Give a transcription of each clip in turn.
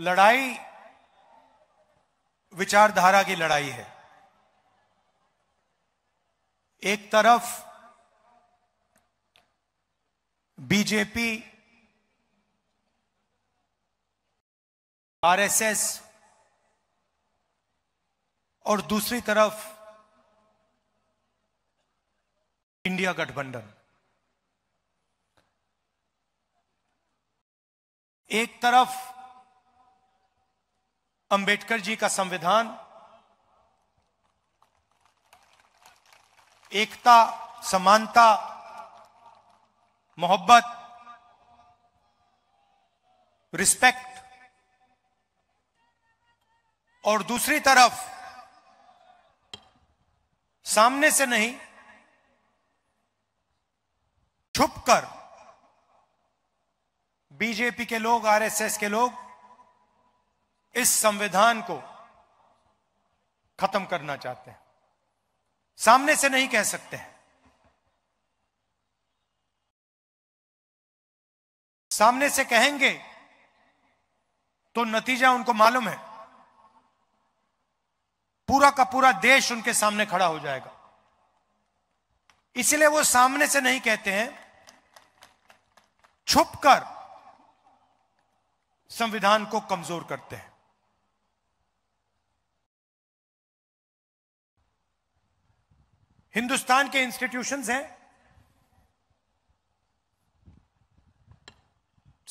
लड़ाई विचारधारा की लड़ाई है एक तरफ बीजेपी आरएसएस और दूसरी तरफ इंडिया गठबंधन एक तरफ अंबेडकर जी का संविधान एकता समानता मोहब्बत रिस्पेक्ट और दूसरी तरफ सामने से नहीं छुपकर बीजेपी के लोग आरएसएस के लोग इस संविधान को खत्म करना चाहते हैं सामने से नहीं कह सकते हैं सामने से कहेंगे तो नतीजा उनको मालूम है पूरा का पूरा देश उनके सामने खड़ा हो जाएगा इसलिए वो सामने से नहीं कहते हैं छुपकर संविधान को कमजोर करते हैं हिंदुस्तान के इंस्टीट्यूशंस हैं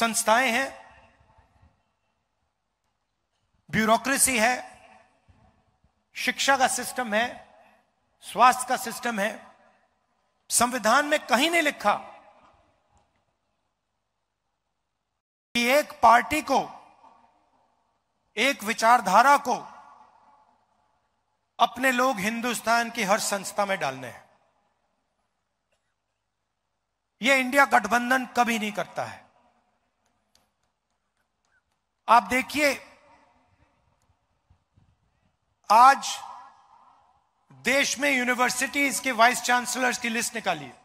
संस्थाएं हैं ब्यूरोक्रेसी है शिक्षा का सिस्टम है स्वास्थ्य का सिस्टम है संविधान में कहीं नहीं लिखा कि एक पार्टी को एक विचारधारा को अपने लोग हिंदुस्तान की हर संस्था में डालने हैं यह इंडिया गठबंधन कभी नहीं करता है आप देखिए आज देश में यूनिवर्सिटीज के वाइस चांसलर्स की लिस्ट निकाली है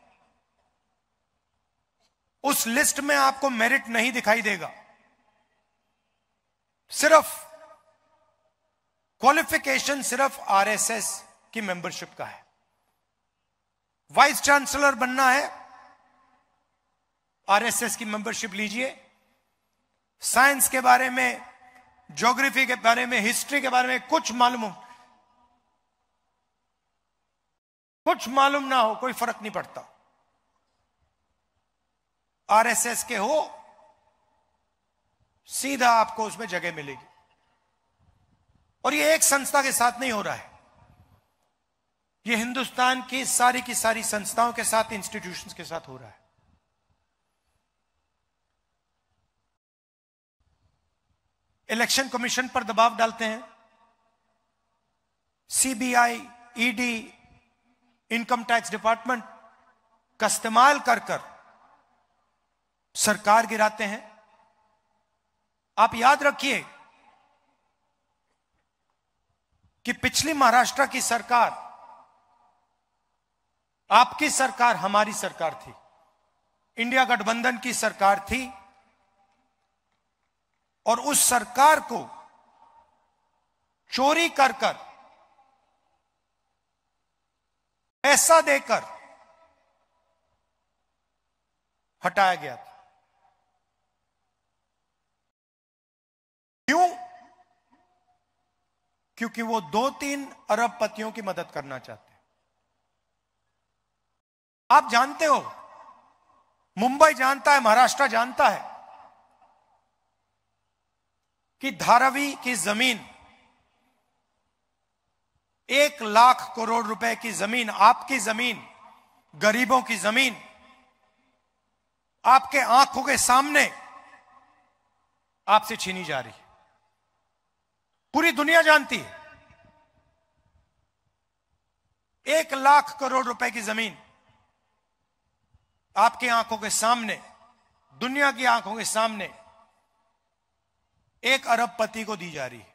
उस लिस्ट में आपको मेरिट नहीं दिखाई देगा सिर्फ क्वालिफिकेशन सिर्फ आरएसएस की मेंबरशिप का है वाइस चांसलर बनना है आरएसएस की मेंबरशिप लीजिए साइंस के बारे में ज्योग्राफी के बारे में हिस्ट्री के बारे में कुछ मालूम कुछ मालूम ना हो कोई फर्क नहीं पड़ता आरएसएस के हो सीधा आपको उसमें जगह मिलेगी और ये एक संस्था के साथ नहीं हो रहा है ये हिंदुस्तान की सारी की सारी संस्थाओं के साथ इंस्टीट्यूशंस के साथ हो रहा है इलेक्शन कमीशन पर दबाव डालते हैं CBI ED income tax department का इस्तेमाल कर कर सरकार गिराते हैं आप याद रखिए कि पिछली महाराष्ट्र की सरकार आपकी सरकार हमारी सरकार थी इंडिया गठबंधन की सरकार थी और उस सरकार को चोरी कर कर पैसा देकर हटाया गया था क्योंकि वो दो तीन अरब पतियों की मदद करना चाहते हैं आप जानते हो मुंबई जानता है महाराष्ट्र जानता है कि धारावी की जमीन एक लाख करोड़ रुपए की जमीन आपकी जमीन गरीबों की जमीन आपके आंखों के सामने आपसे छीनी जा रही पूरी दुनिया जानती है एक लाख करोड़ रुपए की जमीन आपके आंखों के सामने दुनिया की आंखों के सामने एक अरब पति को दी जा रही है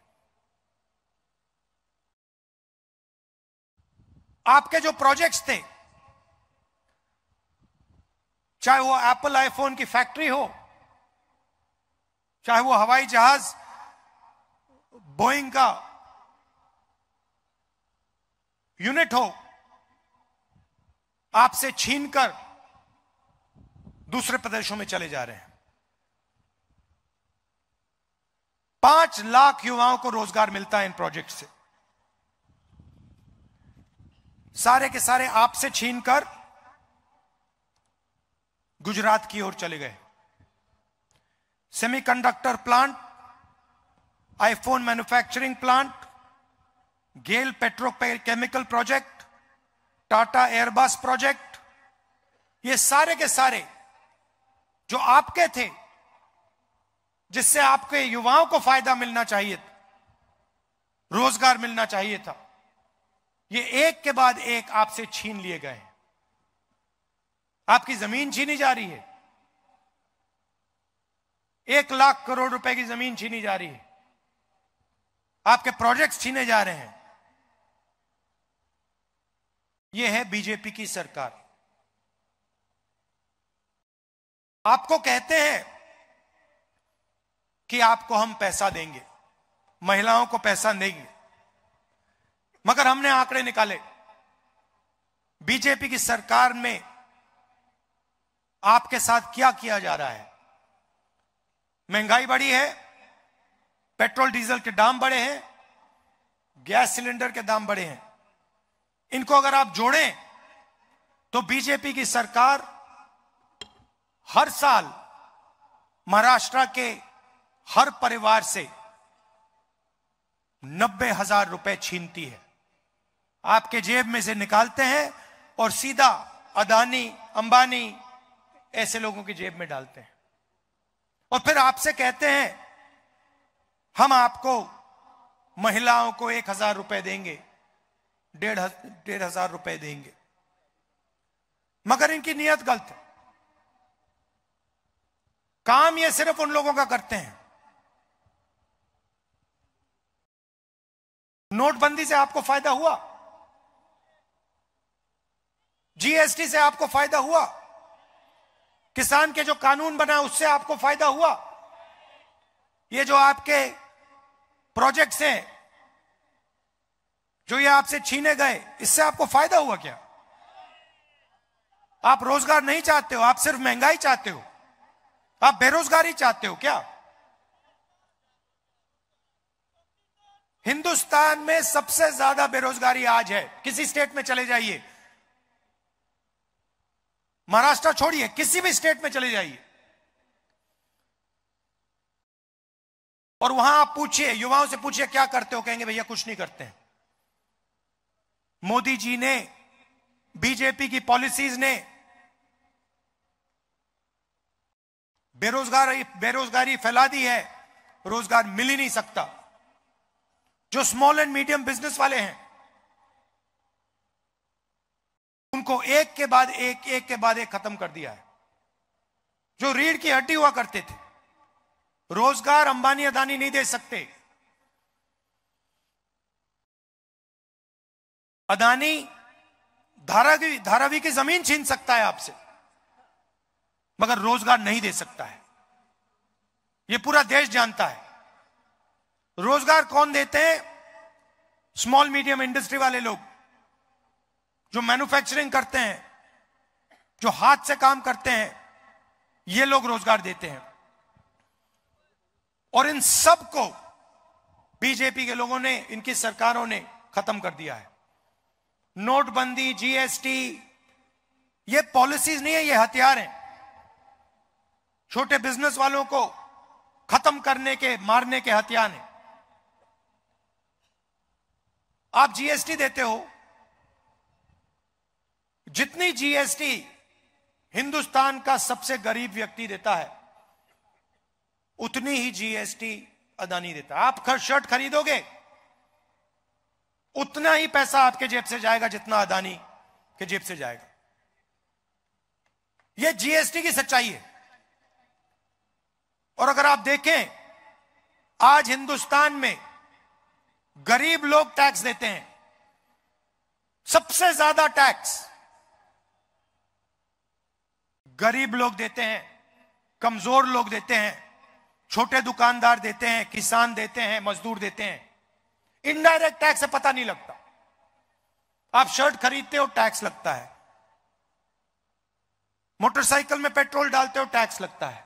आपके जो प्रोजेक्ट्स थे चाहे वो एप्पल आईफोन की फैक्ट्री हो चाहे वो हवाई जहाज बोइंग का यूनिट हो आपसे छीनकर दूसरे प्रदेशों में चले जा रहे हैं पांच लाख युवाओं को रोजगार मिलता है इन प्रोजेक्ट से सारे के सारे आपसे छीनकर गुजरात की ओर चले गए semiconductor plant iPhone manufacturing plant, Gale petrochemical project Tata Airbus project ये सारे के सारे जो आपके थे जिससे आपके युवाओं को फायदा मिलना चाहिए था रोजगार मिलना चाहिए था ये एक के बाद एक आपसे छीन लिए गए आपकी जमीन छीनी जा रही है एक लाख करोड़ रुपए की जमीन छीनी जा रही है आपके प्रोजेक्ट्स छीने जा रहे हैं यह है बीजेपी की सरकार आपको कहते हैं कि आपको हम पैसा देंगे महिलाओं को पैसा देंगे मगर हमने आंकड़े निकाले बीजेपी की सरकार में आपके साथ क्या किया जा रहा है महंगाई बढ़ी है पेट्रोल डीजल के दाम बढ़े हैं गैस सिलेंडर के दाम बढ़े हैं इनको अगर आप जोड़ें तो बीजेपी की सरकार हर साल महाराष्ट्र के हर परिवार से नब्बे हजार रुपए छीनती है आपके जेब में से निकालते हैं और सीधा अदानी अंबानी ऐसे लोगों की जेब में डालते हैं और फिर आपसे कहते हैं हम आपको महिलाओं को एक हजार रुपए देंगे डेढ़ डेढ़ हजार रुपए देंगे मगर इनकी नियत गलत है काम ये सिर्फ उन लोगों का करते हैं नोटबंदी से आपको फायदा हुआ जीएसटी से आपको फायदा हुआ किसान के जो कानून बना उससे आपको फायदा हुआ ये जो आपके प्रोजेक्ट्स हैं जो ये आपसे छीने गए इससे आपको फायदा हुआ क्या आप रोजगार नहीं चाहते हो आप सिर्फ महंगाई चाहते हो आप बेरोजगारी चाहते हो क्या हिंदुस्तान में सबसे ज्यादा बेरोजगारी आज है किसी स्टेट में चले जाइए महाराष्ट्र छोड़िए किसी भी स्टेट में चले जाइए और वहां आप पूछिए युवाओं से पूछिए क्या करते हो कहेंगे भैया कुछ नहीं करते हैं मोदी जी ने बीजेपी की पॉलिसीज ने बेरोजगारी बेरोजगारी फैला दी है रोजगार मिल ही नहीं सकता जो स्मॉल एंड मीडियम बिजनेस वाले हैं उनको एक के बाद एक एक के बाद एक खत्म कर दिया है जो रीढ़ की हड्डी हुआ करते थे रोजगार अंबानी अदानी नहीं दे सकते अदानी धारावी धारावी की जमीन छीन सकता है आपसे मगर रोजगार नहीं दे सकता है यह पूरा देश जानता है रोजगार कौन देते हैं स्मॉल मीडियम इंडस्ट्री वाले लोग जो मैन्युफैक्चरिंग करते हैं जो हाथ से काम करते हैं ये लोग रोजगार देते हैं और इन सब को बीजेपी के लोगों ने इनकी सरकारों ने खत्म कर दिया है नोटबंदी जीएसटी ये पॉलिसीज नहीं है ये हथियार हैं छोटे बिजनेस वालों को खत्म करने के मारने के हथियार हैं आप जीएसटी देते हो जितनी जीएसटी हिंदुस्तान का सबसे गरीब व्यक्ति देता है उतनी ही जीएसटी अदानी देता आप खर्च शर्ट खरीदोगे उतना ही पैसा आपके जेब से जाएगा जितना अदानी के जेब से जाएगा यह जीएसटी की सच्चाई है और अगर आप देखें आज हिंदुस्तान में गरीब लोग टैक्स देते हैं सबसे ज्यादा टैक्स गरीब लोग देते हैं कमजोर लोग देते हैं छोटे दुकानदार देते हैं किसान देते हैं मजदूर देते हैं इनडायरेक्ट टैक्स से पता नहीं लगता आप शर्ट खरीदते हो टैक्स लगता है मोटरसाइकिल में पेट्रोल डालते हो टैक्स लगता है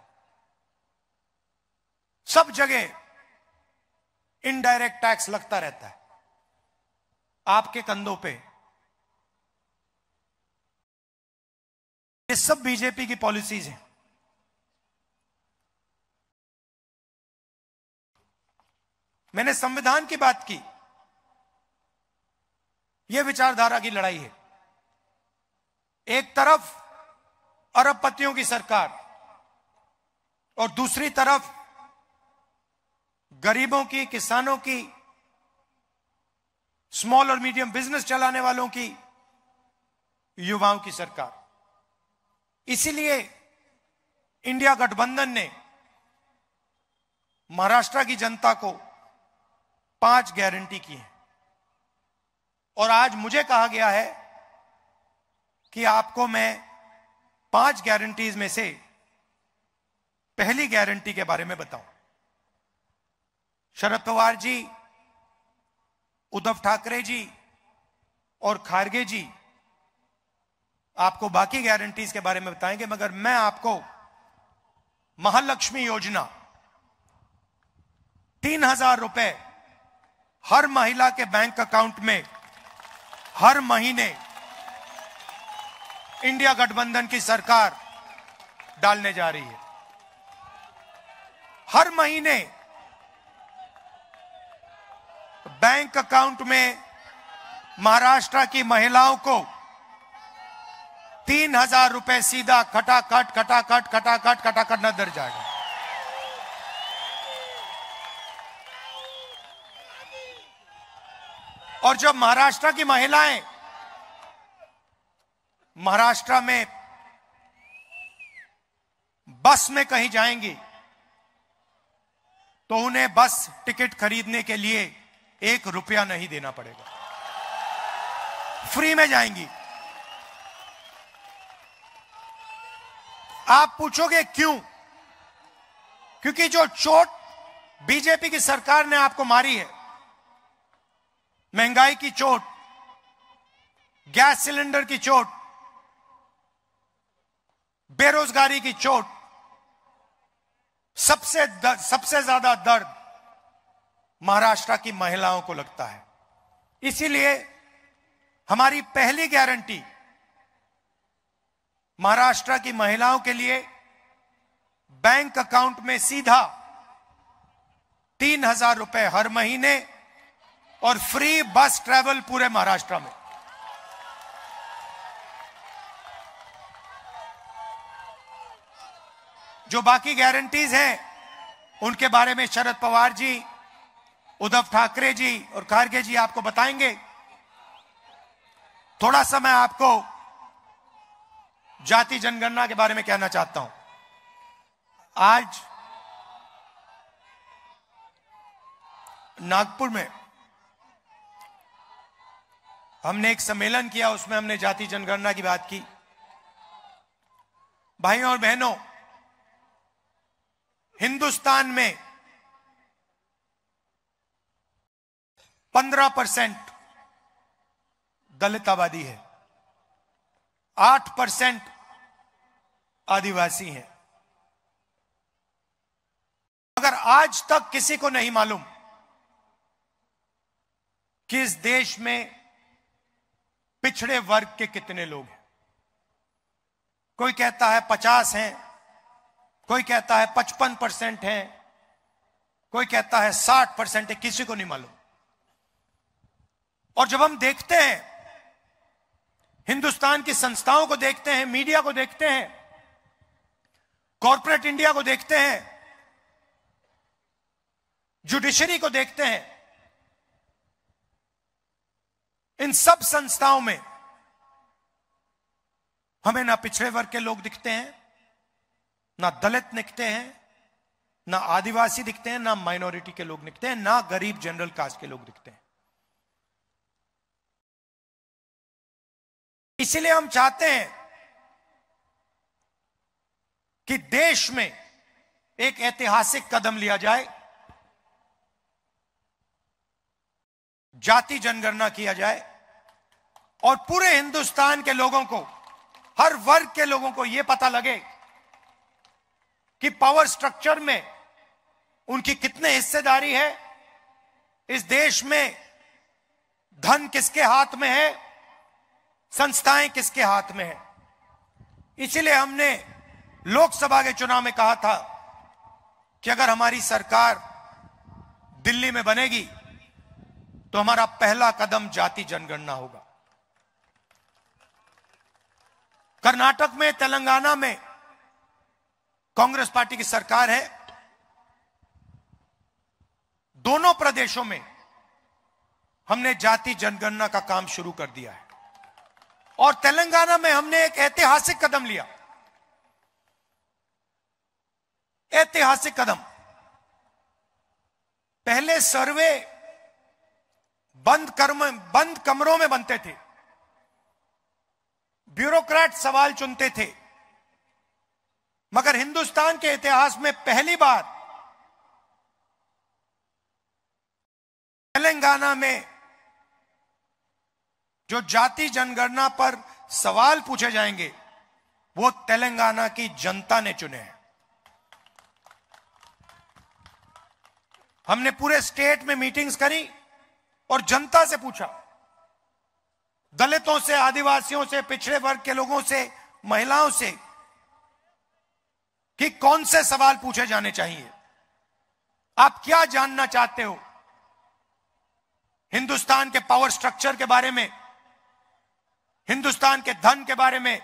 सब जगह इनडायरेक्ट टैक्स लगता रहता है आपके कंधों पे ये सब बीजेपी की पॉलिसीज हैं मैंने संविधान की बात की यह विचारधारा की लड़ाई है एक तरफ अरबपतियों की सरकार और दूसरी तरफ गरीबों की किसानों की स्मॉल और मीडियम बिजनेस चलाने वालों की युवाओं की सरकार इसीलिए इंडिया गठबंधन ने महाराष्ट्र की जनता को पांच गारंटी की है और आज मुझे कहा गया है कि आपको मैं पांच गारंटीज में से पहली गारंटी के बारे में बताऊं शरद पवार जी उद्धव ठाकरे जी और खारगे जी आपको बाकी गारंटीज के बारे में बताएंगे मगर मैं आपको महालक्ष्मी योजना तीन हजार रुपए हर महिला के बैंक अकाउंट में हर महीने इंडिया गठबंधन की सरकार डालने जा रही है हर महीने बैंक अकाउंट में महाराष्ट्र की महिलाओं को तीन हजार रुपए सीधा खटाखट खटाखट खटाखट खटाखट नजर जाएगा और जब महाराष्ट्र की महिलाएं महाराष्ट्र में बस में कहीं जाएंगी तो उन्हें बस टिकट खरीदने के लिए एक रुपया नहीं देना पड़ेगा फ्री में जाएंगी आप पूछोगे क्यों क्योंकि जो चोट बीजेपी की सरकार ने आपको मारी है महंगाई की चोट गैस सिलेंडर की चोट बेरोजगारी की चोट सबसे दर, सबसे ज्यादा दर्द महाराष्ट्र की महिलाओं को लगता है इसीलिए हमारी पहली गारंटी महाराष्ट्र की महिलाओं के लिए बैंक अकाउंट में सीधा तीन हजार रुपए हर महीने और फ्री बस ट्रैवल पूरे महाराष्ट्र में जो बाकी गारंटीज हैं उनके बारे में शरद पवार जी उद्धव ठाकरे जी और खारगे जी आपको बताएंगे थोड़ा सा मैं आपको जाति जनगणना के बारे में कहना चाहता हूं आज नागपुर में हमने एक सम्मेलन किया उसमें हमने जाति जनगणना की बात की भाइयों और बहनों हिंदुस्तान में 15 परसेंट दलित आबादी है 8 परसेंट आदिवासी हैं अगर आज तक किसी को नहीं मालूम कि इस देश में पिछड़े वर्ग के कितने लोग हैं कोई कहता है पचास हैं कोई कहता है पचपन परसेंट है कोई कहता है साठ परसेंट है किसी को नहीं मालूम और जब हम देखते हैं हिंदुस्तान की संस्थाओं को देखते हैं मीडिया को देखते हैं कॉरपोरेट इंडिया को देखते हैं जुडिशरी को देखते हैं इन सब संस्थाओं में हमें ना पिछड़े वर्ग के लोग दिखते हैं ना दलित दिखते हैं ना आदिवासी दिखते हैं ना माइनॉरिटी के लोग दिखते हैं ना गरीब जनरल कास्ट के लोग दिखते हैं इसलिए हम चाहते हैं कि देश में एक ऐतिहासिक कदम लिया जाए जाति जनगणना किया जाए और पूरे हिंदुस्तान के लोगों को हर वर्ग के लोगों को यह पता लगे कि पावर स्ट्रक्चर में उनकी कितने हिस्सेदारी है इस देश में धन किसके हाथ में है संस्थाएं किसके हाथ में है इसीलिए हमने लोकसभा के चुनाव में कहा था कि अगर हमारी सरकार दिल्ली में बनेगी तो हमारा पहला कदम जाति जनगणना होगा कर्नाटक में तेलंगाना में कांग्रेस पार्टी की सरकार है दोनों प्रदेशों में हमने जाति जनगणना का काम शुरू कर दिया है और तेलंगाना में हमने एक ऐतिहासिक कदम लिया ऐतिहासिक कदम पहले सर्वे बंद कर्म बंद कमरों में बनते थे ब्यूरोक्रेट सवाल चुनते थे मगर हिंदुस्तान के इतिहास में पहली बार तेलंगाना में जो जाति जनगणना पर सवाल पूछे जाएंगे वो तेलंगाना की जनता ने चुने हैं हमने पूरे स्टेट में मीटिंग्स करी और जनता से पूछा दलितों से आदिवासियों से पिछड़े वर्ग के लोगों से महिलाओं से कि कौन से सवाल पूछे जाने चाहिए आप क्या जानना चाहते हो हिंदुस्तान के पावर स्ट्रक्चर के बारे में हिंदुस्तान के धन के बारे में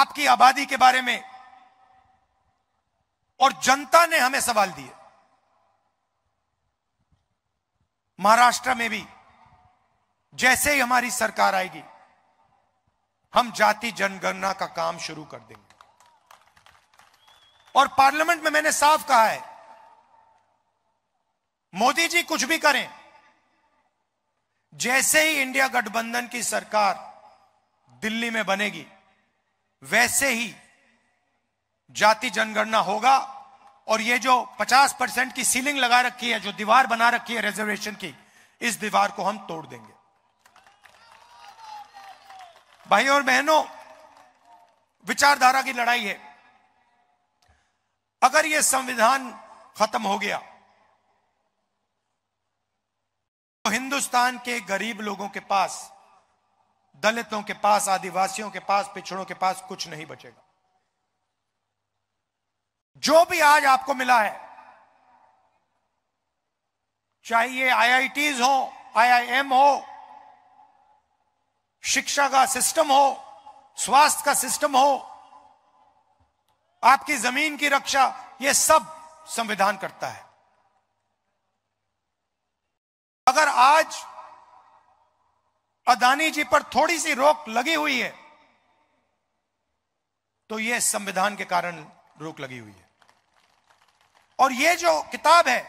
आपकी आबादी के बारे में और जनता ने हमें सवाल दिए महाराष्ट्र में भी जैसे ही हमारी सरकार आएगी हम जाति जनगणना का काम शुरू कर देंगे और पार्लियामेंट में मैंने साफ कहा है मोदी जी कुछ भी करें जैसे ही इंडिया गठबंधन की सरकार दिल्ली में बनेगी वैसे ही जाति जनगणना होगा और ये जो 50 परसेंट की सीलिंग लगा रखी है जो दीवार बना रखी है रिजर्वेशन की इस दीवार को हम तोड़ देंगे भाई और बहनों विचारधारा की लड़ाई है अगर यह संविधान खत्म हो गया तो हिंदुस्तान के गरीब लोगों के पास दलितों के पास आदिवासियों के पास पिछड़ों के पास कुछ नहीं बचेगा जो भी आज आपको मिला है चाहे ये आईआईटीज हो आईआईएम हो शिक्षा का सिस्टम हो स्वास्थ्य का सिस्टम हो आपकी जमीन की रक्षा ये सब संविधान करता है अगर आज अदानी जी पर थोड़ी सी रोक लगी हुई है तो यह संविधान के कारण रोक लगी हुई है और यह जो किताब है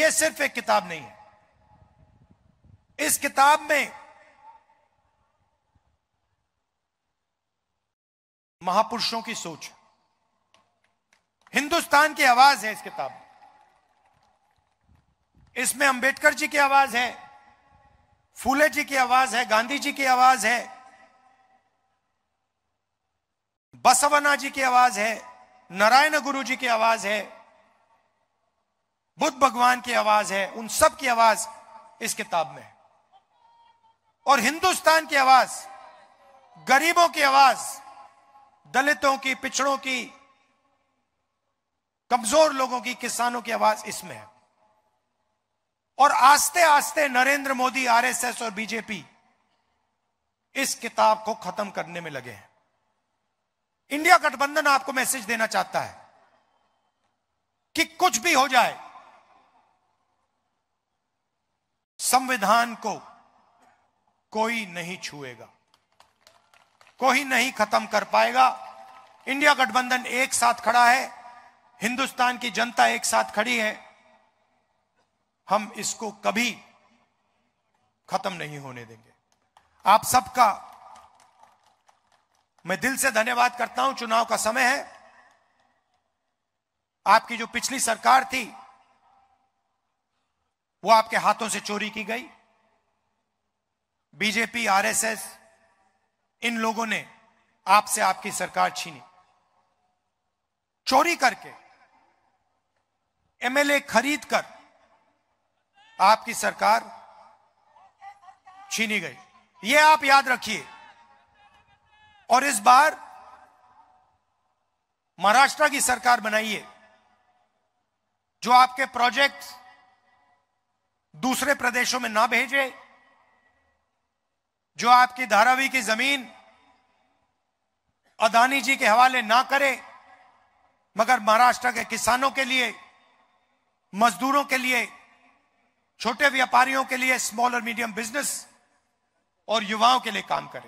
यह सिर्फ एक किताब नहीं है इस किताब में महापुरुषों की सोच हिंदुस्तान की आवाज है इस किताब में इसमें अंबेडकर जी की आवाज है फूले जी की आवाज है गांधी जी की आवाज है बसवना जी की आवाज है नारायण गुरु जी की आवाज है बुद्ध भगवान की आवाज है उन सब की आवाज इस किताब में है और हिंदुस्तान की आवाज गरीबों की आवाज दलितों की पिछड़ों की कमजोर लोगों की किसानों की आवाज इसमें है और आस्ते आस्ते नरेंद्र मोदी आरएसएस और बीजेपी इस किताब को खत्म करने में लगे हैं इंडिया गठबंधन आपको मैसेज देना चाहता है कि कुछ भी हो जाए संविधान को कोई नहीं छुएगा कोई नहीं खत्म कर पाएगा इंडिया गठबंधन एक साथ खड़ा है हिंदुस्तान की जनता एक साथ खड़ी है हम इसको कभी खत्म नहीं होने देंगे आप सबका मैं दिल से धन्यवाद करता हूं चुनाव का समय है आपकी जो पिछली सरकार थी वो आपके हाथों से चोरी की गई बीजेपी आरएसएस इन लोगों ने आपसे आपकी सरकार छीनी चोरी करके एमएलए खरीद कर आपकी सरकार छीनी गई ये आप याद रखिए और इस बार महाराष्ट्र की सरकार बनाइए जो आपके प्रोजेक्ट दूसरे प्रदेशों में ना भेजे जो आपकी धारावी की जमीन अदानी जी के हवाले ना करे मगर महाराष्ट्र के किसानों के लिए मजदूरों के लिए छोटे व्यापारियों के लिए स्मॉल और मीडियम बिजनेस और युवाओं के लिए काम करे